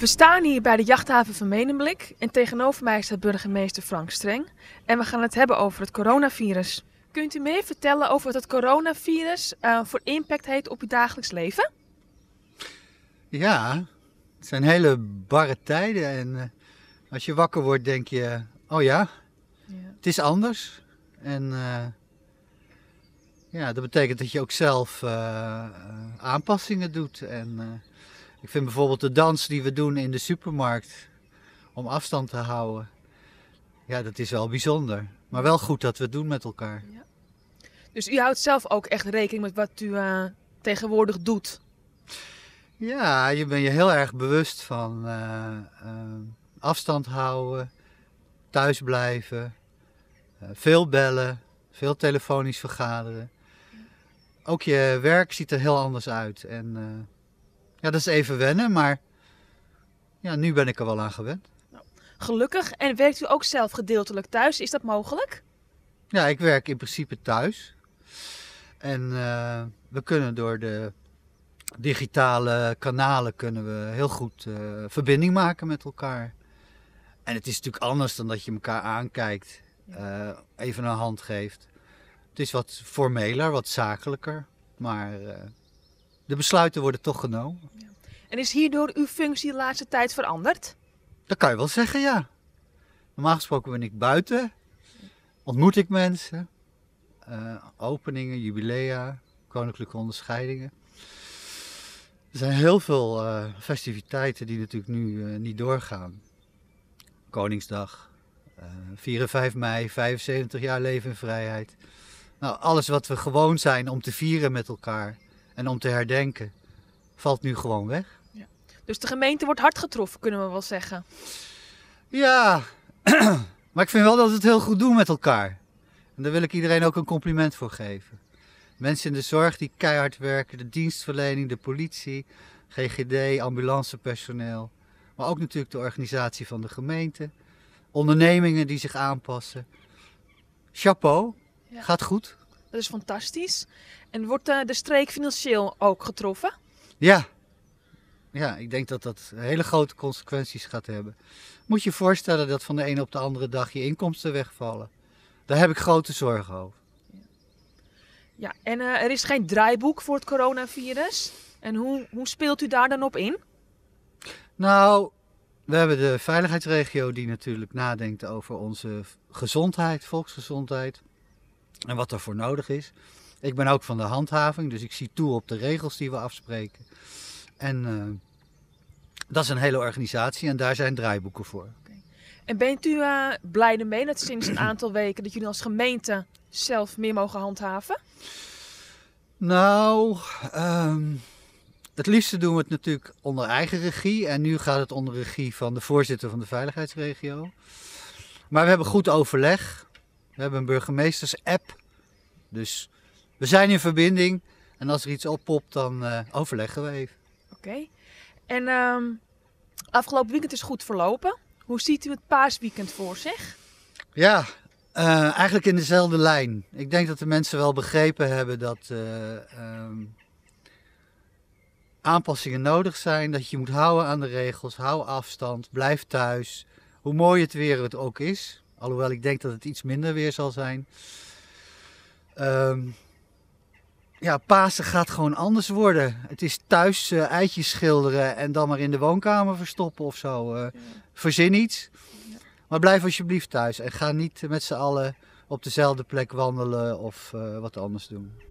We staan hier bij de jachthaven van Menemblik en tegenover mij staat burgemeester Frank Streng. En we gaan het hebben over het coronavirus. Kunt u meer vertellen over wat het coronavirus eh, voor impact heeft op uw dagelijks leven? Ja, het zijn hele barre tijden. En eh, als je wakker wordt, denk je: oh ja, ja. het is anders. En eh, ja, dat betekent dat je ook zelf aanpassingen doet. En ik vind bijvoorbeeld de dans die we doen in de supermarkt om afstand te houden. Ja, dat is wel bijzonder. Maar wel goed dat we het doen met elkaar. Ja. Dus u houdt zelf ook echt rekening met wat u eh, tegenwoordig doet? Ja, je bent je heel erg bewust van eh, eh, afstand houden, thuis blijven, veel bellen, veel telefonisch vergaderen. Ook je werk ziet er heel anders uit. En ja, dat is even wennen, maar ja, nu ben ik er wel aan gewend. Nou, gelukkig. En werkt u ook zelf gedeeltelijk thuis? Is dat mogelijk? Ja, ik werk in principe thuis. En eh, we kunnen door de digitale kanalen kunnen we heel goed eh, verbinding maken met elkaar. En het is natuurlijk anders dan dat je elkaar aankijkt, eh, even een hand geeft. Het is wat formeler, wat zakelijker, maar de besluiten worden toch genomen. En is hierdoor uw functie de laatste tijd veranderd? Dat kan je wel zeggen, ja. Normaal gesproken ben ik buiten, ontmoet ik mensen, eh, openingen, jubilea, koninklijke onderscheidingen. Er zijn heel veel eh, festiviteiten die natuurlijk nu eh, niet doorgaan. Koningsdag, 4 en 5 mei, 75 jaar leven in vrijheid. Nou, alles wat we gewoon zijn om te vieren met elkaar en om te herdenken, valt nu gewoon weg. Ja. Dus de gemeente wordt hard getroffen, kunnen we wel zeggen. Ja, maar ik vind wel dat we het heel goed doen met elkaar. En daar wil ik iedereen ook een compliment voor geven. Mensen in de zorg die keihard werken, de dienstverlening, de politie, GGD, ambulancepersoneel. Maar ook natuurlijk de organisatie van de gemeente. Ondernemingen die zich aanpassen. Chapeau, ja. gaat goed. Dat is fantastisch. En wordt eh, de streek financieel ook getroffen? Ja. Ja, ik denk dat dat hele grote consequenties gaat hebben. Moet je voorstellen dat van de ene op de andere dag je inkomsten wegvallen. Daar heb ik grote zorgen over. Ja, en eh, er is geen draaiboek voor het coronavirus. En hoe, hoe speelt u daar dan op in? Nou, we hebben de veiligheidsregio die natuurlijk nadenkt over onze gezondheid, volksgezondheid en wat daarvoor nodig is. Ik ben ook van de handhaving, dus ik zie toe op de regels die we afspreken. En eh, dat is een hele organisatie en daar zijn draaiboeken voor. En bent u uh, blij ermee dat sinds een aantal weken dat jullie als gemeente zelf meer mogen handhaven? Nou, ehm, het liefste doen we het natuurlijk onder eigen regie. En nu gaat het onder regie van de voorzitter van de veiligheidsregio. Maar we hebben goed overleg. We hebben een burgemeesters-app. Dus we zijn in verbinding. En als er iets oppopt, dan eh, overleggen we even. Oké. En ehm, afgelopen weekend is goed verlopen. Hoe ziet u het paasweekend voor zich? Ja, eh, eigenlijk in dezelfde lijn. Ik denk dat de mensen wel begrepen hebben dat eh, ehm, aanpassingen nodig zijn. Dat je moet houden aan de regels, hou afstand, blijf thuis. Hoe mooi het weer het ook is. Alhoewel ik denk dat het iets minder weer zal zijn. Ehm, ja, Pasen gaat gewoon anders worden. Het is thuis eh, eitjes schilderen en dan maar in de woonkamer verstoppen of zo. Eh. Verzin iets. Maar blijf alsjeblieft thuis en ga niet met z'n allen op dezelfde plek wandelen of eh, wat anders doen.